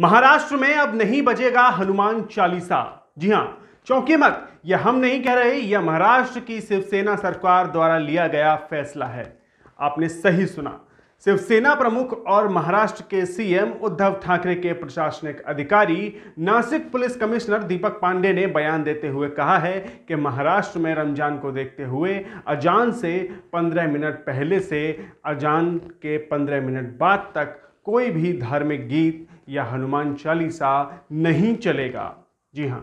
महाराष्ट्र में अब नहीं बजेगा हनुमान चालीसा जी हां चौंकी मत यह हम नहीं कह रहे यह महाराष्ट्र की शिवसेना सरकार द्वारा लिया गया फैसला है आपने सही सुना शिवसेना प्रमुख और महाराष्ट्र के सीएम उद्धव ठाकरे के प्रशासनिक अधिकारी नासिक पुलिस कमिश्नर दीपक पांडे ने बयान देते हुए कहा है कि महाराष्ट्र में रमजान को देखते हुए अजान से 15 मिनट पहले से अजान के 15 मिनट बाद तक कोई भी धार्मिक गीत या हनुमान चालीसा नहीं चलेगा जी हाँ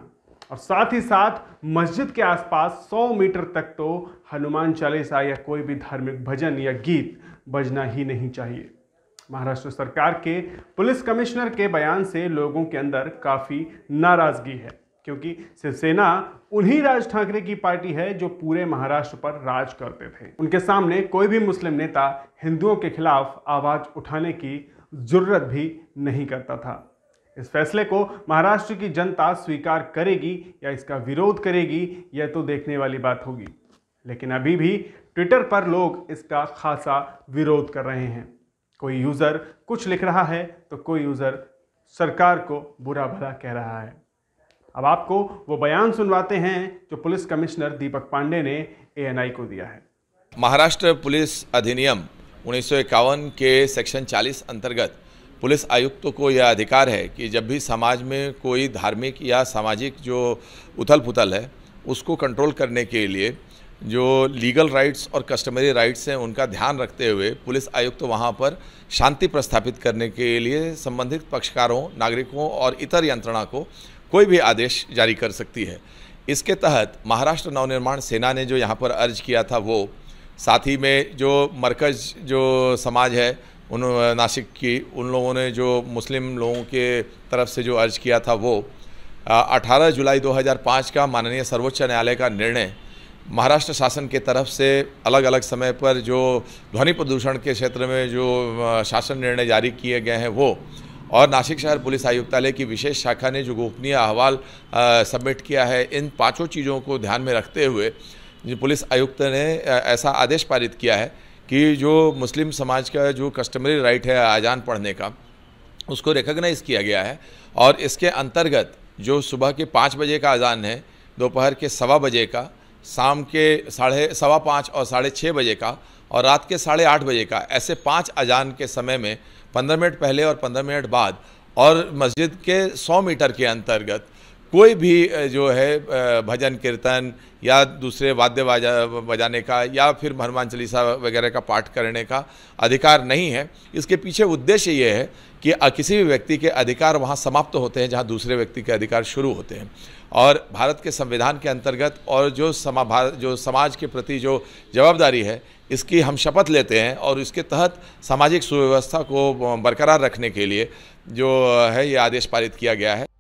और साथ ही साथ मस्जिद के आसपास 100 मीटर तक तो हनुमान चालीसा या कोई भी धार्मिक भजन या गीत बजना ही नहीं चाहिए महाराष्ट्र सरकार के पुलिस कमिश्नर के बयान से लोगों के अंदर काफ़ी नाराज़गी है क्योंकि शिवसेना उन्हीं राज ठाकरे की पार्टी है जो पूरे महाराष्ट्र पर राज करते थे उनके सामने कोई भी मुस्लिम नेता हिंदुओं के खिलाफ आवाज़ उठाने की जरूरत भी नहीं करता था इस फैसले को महाराष्ट्र की जनता स्वीकार करेगी या इसका विरोध करेगी यह तो देखने वाली बात होगी लेकिन अभी भी ट्विटर पर लोग इसका खासा विरोध कर रहे हैं कोई यूज़र कुछ लिख रहा है तो कोई यूज़र सरकार को बुरा भला कह रहा है अब आपको वो बयान सुनवाते हैं जो पुलिस कमिश्नर दीपक पांडे ने एएनआई को दिया है महाराष्ट्र पुलिस अधिनियम उन्नीस के सेक्शन 40 अंतर्गत पुलिस आयुक्त को यह अधिकार है कि जब भी समाज में कोई धार्मिक या सामाजिक जो उथल पुथल है उसको कंट्रोल करने के लिए जो लीगल राइट्स और कस्टमरी राइट्स हैं उनका ध्यान रखते हुए पुलिस आयुक्त तो वहाँ पर शांति प्रस्थापित करने के लिए संबंधित पक्षकारों नागरिकों और इतर यंत्रणा को कोई भी आदेश जारी कर सकती है इसके तहत महाराष्ट्र नवनिर्माण सेना ने जो यहाँ पर अर्ज किया था वो साथ ही में जो मरकज़ जो समाज है उन नासिक की उन लोगों ने जो मुस्लिम लोगों के तरफ से जो अर्ज किया था वो 18 जुलाई 2005 का माननीय सर्वोच्च न्यायालय का निर्णय महाराष्ट्र शासन के तरफ से अलग अलग समय पर जो ध्वनि प्रदूषण के क्षेत्र में जो शासन निर्णय जारी किए गए हैं वो और नासिक शहर पुलिस आयुक्तालय की विशेष शाखा ने जो गोपनीय अहवाल सबमिट किया है इन पांचों चीज़ों को ध्यान में रखते हुए पुलिस आयुक्त ने ऐसा आदेश पारित किया है कि जो मुस्लिम समाज का जो कस्टमरी राइट है आजान पढ़ने का उसको रिकग्नाइज़ किया गया है और इसके अंतर्गत जो सुबह के पाँच बजे का अजान है दोपहर के सवा बजे का शाम के साढ़े सवा पाँच और साढ़े छः बजे का और रात के साढ़े आठ बजे का ऐसे पाँच अजान के समय में पंद्रह मिनट पहले और पंद्रह मिनट बाद और मस्जिद के सौ मीटर के अंतर्गत कोई भी जो है भजन कीर्तन या दूसरे वाद्य बाजा बजाने का या फिर हनुमान चालीसा वगैरह का पाठ करने का अधिकार नहीं है इसके पीछे उद्देश्य ये है कि किसी भी व्यक्ति के अधिकार वहाँ समाप्त होते हैं जहाँ दूसरे व्यक्ति के अधिकार शुरू होते हैं और भारत के संविधान के अंतर्गत और जो समा भारत जो समाज के प्रति जो जवाबदारी है इसकी हम शपथ लेते हैं और इसके तहत सामाजिक सुव्यवस्था को बरकरार रखने के लिए जो है ये आदेश पारित किया गया है